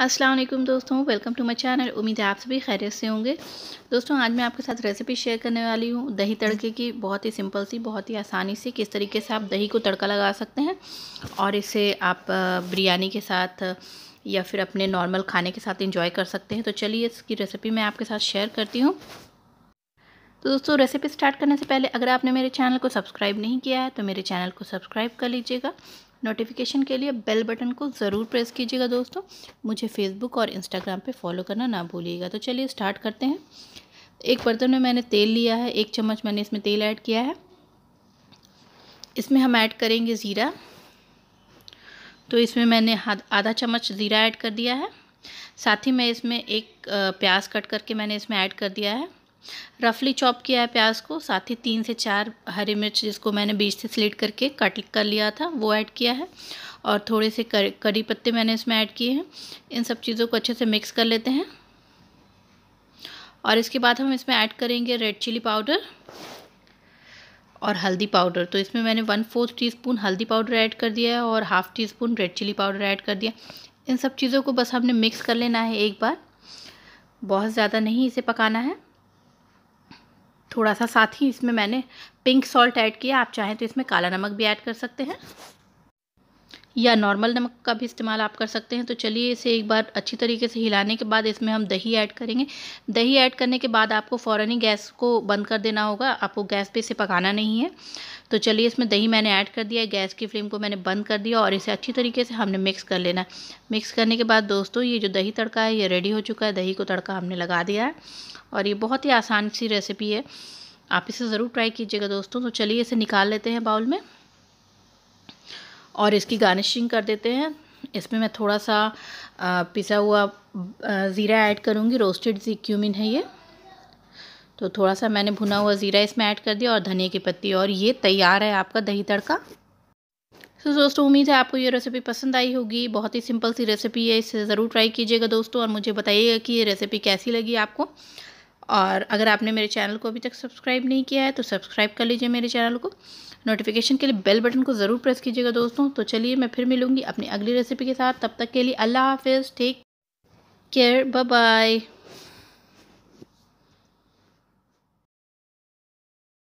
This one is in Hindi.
अस्सलाम वालेकुम दोस्तों वेलकम टू माय चैनल उम्मीद है आप सभी खैरियत से होंगे दोस्तों आज मैं आपके साथ रेसिपी शेयर करने वाली हूँ दही तड़के की बहुत ही सिंपल सी बहुत ही आसानी से किस तरीके से आप दही को तड़का लगा सकते हैं और इसे आप बिरयानी के साथ या फिर अपने नॉर्मल खाने के साथ इंजॉय कर सकते हैं तो चलिए इसकी रेसिपी मैं आपके साथ शेयर करती हूँ तो दोस्तों रेसिपी स्टार्ट करने से पहले अगर आपने मेरे चैनल को सब्सक्राइब नहीं किया है तो मेरे चैनल को सब्सक्राइब कर लीजिएगा नोटिफिकेशन के लिए बेल बटन को ज़रूर प्रेस कीजिएगा दोस्तों मुझे फेसबुक और इंस्टाग्राम पे फॉलो करना ना भूलिएगा तो चलिए स्टार्ट करते हैं एक बर्तन में मैंने तेल लिया है एक चम्मच मैंने इसमें तेल ऐड किया है इसमें हम ऐड करेंगे ज़ीरा तो इसमें मैंने आधा चम्मच ज़ीरा ऐड कर दिया है साथ ही मैं इसमें एक प्याज कट करके मैंने इसमें ऐड कर दिया है रफली चॉप किया है प्याज को साथ ही तीन से चार हरी मिर्च जिसको मैंने बीच से स्लिट करके कट कर लिया था वो ऐड किया है और थोड़े से करी पत्ते मैंने इसमें ऐड किए हैं इन सब चीज़ों को अच्छे से मिक्स कर लेते हैं और इसके बाद हम इसमें ऐड करेंगे रेड चिली पाउडर और हल्दी पाउडर तो इसमें मैंने वन फोर्थ टी स्पून हल्दी पाउडर ऐड कर दिया है और half teaspoon red chilli powder add कर दिया इन सब चीज़ों को बस हमने मिक्स कर लेना है एक बार बहुत ज़्यादा नहीं इसे पकाना है थोड़ा सा साथ ही इसमें मैंने पिंक सॉल्ट ऐड किया आप चाहें तो इसमें काला नमक भी ऐड कर सकते हैं या नॉर्मल नमक का भी इस्तेमाल आप कर सकते हैं तो चलिए इसे एक बार अच्छी तरीके से हिलाने के बाद इसमें हम दही ऐड करेंगे दही ऐड करने के बाद आपको फ़ौरन ही गैस को बंद कर देना होगा आपको गैस पे इसे पकाना नहीं है तो चलिए इसमें दही मैंने ऐड कर दिया है गैस की फ्लेम को मैंने बंद कर दिया और इसे अच्छी तरीके से हमने मिक्स कर लेना है मिक्स करने के बाद दोस्तों ये जो दही तड़का है ये रेडी हो चुका है दही को तड़का हमने लगा दिया है और ये बहुत ही आसान सी रेसिपी है आप इसे ज़रूर ट्राई कीजिएगा दोस्तों तो चलिए इसे निकाल लेते हैं बाउल में और इसकी गार्निशिंग कर देते हैं इसमें मैं थोड़ा सा पिसा हुआ ज़ीरा ऐड करूँगी रोस्टेड जी क्यूमिन है ये तो थोड़ा सा मैंने भुना हुआ ज़ीरा इसमें ऐड कर दिया और धनिया की पत्ती और ये तैयार है आपका दही तड़का तो so, दोस्तों उम्मीद है आपको ये रेसिपी पसंद आई होगी बहुत ही सिंपल सी रेसिपी है इसे ज़रूर ट्राई कीजिएगा दोस्तों और मुझे बताइएगा कि ये रेसिपी कैसी लगी आपको और अगर आपने मेरे चैनल को अभी तक सब्सक्राइब नहीं किया है तो सब्सक्राइब कर लीजिए मेरे चैनल को नोटिफिकेशन के लिए बेल बटन को ज़रूर प्रेस कीजिएगा दोस्तों तो चलिए मैं फिर मिलूँगी अपनी अगली रेसिपी के साथ तब तक के लिए अल्लाह हाफिज़ टेक केयर बाय